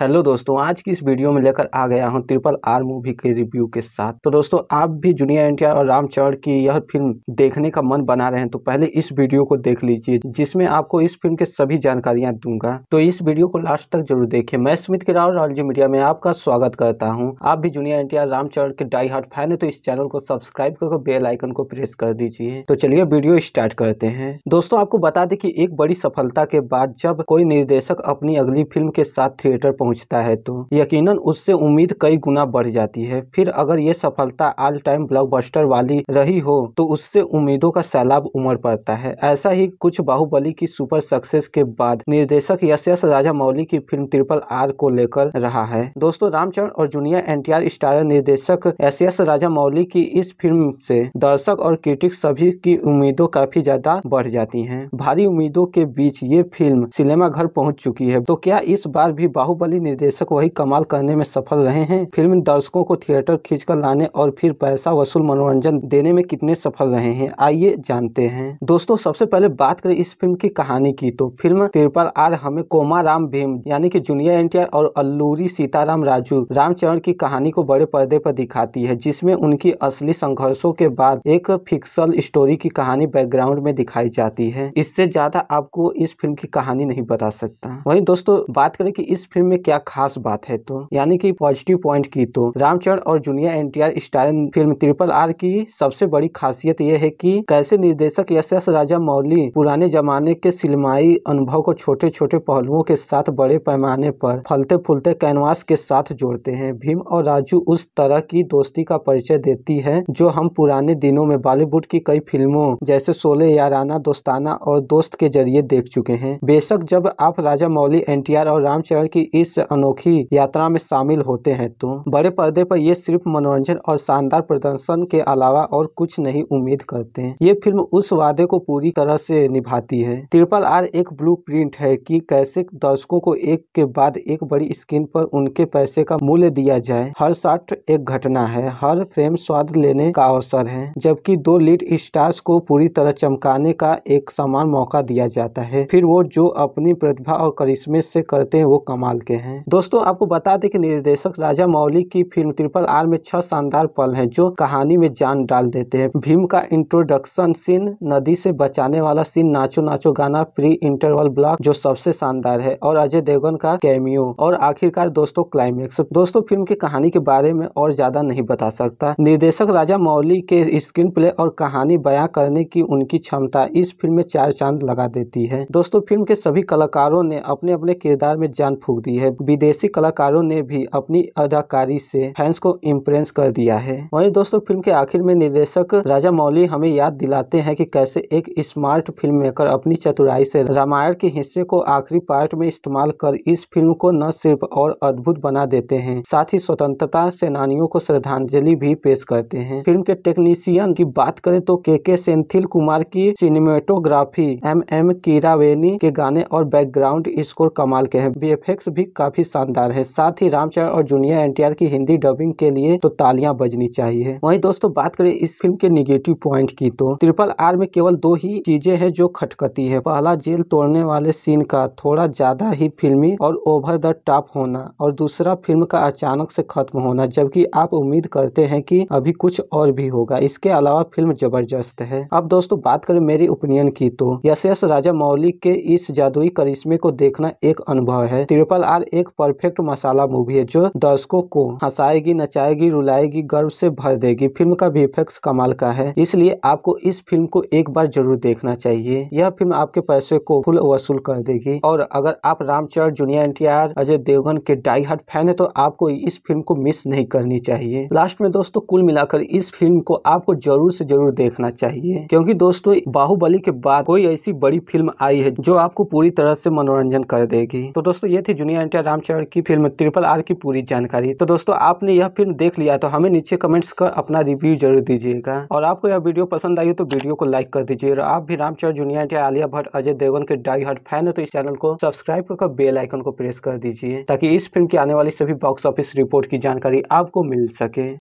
hello दोस्तों आज की इस वीडियो में लेकर आ गया हूं ट्रिपल आर मूवी के रिव्यू के साथ तो दोस्तों आप भी जूनियर एनटीआर और रामचरण की यह फिल्म देखने का मन बना रहे हैं तो पहले इस वीडियो को देख लीजिए जिसमें आपको इस फिल्म के सभी जानकारियां दूंगा तो इस वीडियो को लास्ट तक जरूर देखिये मैं सुमित किराव रॉयलजी मीडिया में आपका स्वागत करता हूँ आप भी जूनियर एनटीआर रामचरण के डाई हार्ट फैन है तो इस चैनल को सब्सक्राइब करके बेल आइकन को प्रेस कर दीजिए तो चलिए वीडियो स्टार्ट करते हैं दोस्तों आपको बता दें की एक बड़ी सफलता के बाद जब कोई निर्देशक अपनी अगली फिल्म के साथ थिएटर पहुंचता है तो यकीनन उससे उम्मीद कई गुना बढ़ जाती है फिर अगर ये सफलता ऑल टाइम ब्लॉकबस्टर वाली रही हो तो उससे उम्मीदों का सैलाब उमड़ पड़ता है ऐसा ही कुछ बाहुबली की सुपर सक्सेस के बाद निर्देशक यश यश राजा मौली की फिल्म ट्रिपल आर को लेकर रहा है दोस्तों रामचरण और जूनियर आर स्टारर निर्देशक एस एस राजा मौली की इस फिल्म से दर्शक और क्रिटिक सभी की उम्मीदों काफी ज्यादा बढ़ जाती हैं भारी उम्मीदों के बीच ये फिल्म सिनेमा घर पहुंच चुकी है तो क्या इस बार भी बाहुबली नस्ली निर्देशक वही कमाल करने में सफल रहे हैं फिल्म दर्शकों को थिएटर कर लाने और फिर पैसा वसूल मनोरंजन देने में कितने सफल रहे हैं आइए जानते हैं दोस्तों सबसे पहले बात करें इस फिल्म की कहानी की तो फिल्म तिरपल आर हमें कोमा राम भीम यानी कि जूनियर एनटीआर और अल्लूरी सीताराम राजू रामचरण की कहानी को बड़े पर्दे पर दिखाती है जिसमें उनकी असली संघर्षों के बाद एक फिक्सल स्टोरी की कहानी बैकग्राउंड में दिखाई जाती है इससे ज्यादा आपको इस फिल्म की कहानी नहीं बता सकता वही दोस्तों बात करें की इस फिल्म में क्या खास बात है तो यानी कि पॉजिटिव पॉइंट की तो रामचरण और junior N R starrer film triple R की सबसे बड़ी खासियत यह है कि कैसे निर्देशक यश एस राजा मौली पुराने जमाने के सिनेमाई अनुभव को छोटे छोटे पहलुओं के साथ बड़े पैमाने पर फलते फूलते कैनवास के साथ जोड़ते हैं भीम और राजू उस तरह की दोस्ती का परिचय देती है जो हम पुराने दिनों में बॉलीवुड की कई फिल्मों जैसे सोले या राना दोस्ताना और दोस्त के जरिए देख चुके हैं बेशक जब आप राजा मौली आर और रामचरण की इस दृश्य अनोखी यात्रा में शामिल होते हैं तो बड़े पर्दे पर ये सिर्फ मनोरंजन और शानदार प्रदर्शन के अलावा और कुछ नहीं उम्मीद करते हैं ये फिल्म उस वादे को पूरी तरह से निभाती है ट्रिपल आर एक ब्लू है कि कैसे दर्शकों को एक के बाद एक बड़ी स्क्रीन पर उनके पैसे का मूल्य दिया जाए हर शॉट एक घटना है हर फ्रेम स्वाद लेने का अवसर है जबकि दो लीड स्टार्स को पूरी तरह चमकाने का एक समान मौका दिया जाता है फिर वो जो अपनी प्रतिभा और करिश्मे से करते हैं वो कमाल के हैं हैं दोस्तों आपको बता दें कि निर्देशक राजा मौली की फिल्म ट्रिपल आर में छह शानदार पल हैं जो कहानी में जान डाल देते हैं भीम का इंट्रोडक्शन सीन नदी से बचाने वाला सीन नाचो नाचो गाना प्री इंटरवल ब्लॉक जो सबसे शानदार है और अजय देवगन का कैमियो और आखिरकार दोस्तों क्लाइमेक्स दोस्तों फिल्म की कहानी के बारे में और ज्यादा नहीं बता सकता निर्देशक राजा मौली के स्क्रीन प्ले और कहानी बयां करने की उनकी क्षमता इस फिल्म में चार चांद लगा देती है दोस्तों फिल्म के सभी कलाकारों ने अपने अपने किरदार में जान फूक दी है विदेशी कलाकारों ने भी अपनी अदाकारी से फैंस को इम्प्रेस कर दिया है वहीं दोस्तों फिल्म के आखिर में निर्देशक राजा मौली हमें याद दिलाते हैं कि कैसे एक स्मार्ट फिल्म मेकर अपनी चतुराई से रामायण के हिस्से को आखिरी पार्ट में इस्तेमाल कर इस फिल्म को न सिर्फ और अद्भुत बना देते हैं साथ ही स्वतंत्रता सेनानियों को श्रद्धांजलि भी पेश करते हैं फिल्म के टेक्नीशियन की बात करें तो के के सेंथिल कुमार की सिनेमेटोग्राफी एम एम कीरावेनी के गाने और बैकग्राउंड स्कोर कमाल के हैं बी भी काफ़ी शानदार है साथ ही रामचरण और जूनियर एनटीआर की हिंदी डबिंग के लिए तो तालियां बजनी चाहिए वहीं दोस्तों बात करें इस फिल्म के निगेटिव पॉइंट की तो ट्रिपल आर में केवल दो ही चीजें हैं जो खटकती है पहला जेल तोड़ने वाले सीन का थोड़ा ज्यादा ही फिल्मी और ओवर द टॉप होना और दूसरा फिल्म का अचानक से खत्म होना जबकि आप उम्मीद करते हैं कि अभी कुछ और भी होगा इसके अलावा फिल्म जबरदस्त है अब दोस्तों बात करें मेरी ओपिनियन की तो यश राजा मौलिक के इस जादुई करिश्मे को देखना एक अनुभव है ट्रिपल आर एक परफेक्ट मसाला मूवी है जो दर्शकों को हंसाएगी नचाएगी रुलाएगी गर्व से भर देगी फिल्म का भी कमाल का है इसलिए आपको इस फिल्म को एक बार जरूर देखना चाहिए यह फिल्म आपके पैसे को फुल वसूल कर देगी और अगर आप रामचरण जूनियर एन अजय देवगन के डाई हार्ट फैन है तो आपको इस फिल्म को मिस नहीं करनी चाहिए लास्ट में दोस्तों कुल मिलाकर इस फिल्म को आपको जरूर से जरूर देखना चाहिए क्योंकि दोस्तों बाहुबली के बाद कोई ऐसी बड़ी फिल्म आई है जो आपको पूरी तरह से मनोरंजन कर देगी तो दोस्तों ये थी जूनियर एन डायरेक्टर रामचरण की फिल्म ट्रिपल आर की पूरी जानकारी तो दोस्तों आपने यह फिल्म देख लिया तो हमें नीचे कमेंट्स कर अपना रिव्यू जरूर दीजिएगा और आपको यह वीडियो पसंद आई तो वीडियो को लाइक कर दीजिए और आप भी रामचरण जूनियर या आलिया भट्ट अजय देवगन के डाई हार्ट फैन है तो इस चैनल को सब्सक्राइब कर बेल आइकन को प्रेस कर दीजिए ताकि इस फिल्म की आने वाली सभी बॉक्स ऑफिस रिपोर्ट की जानकारी आपको मिल सके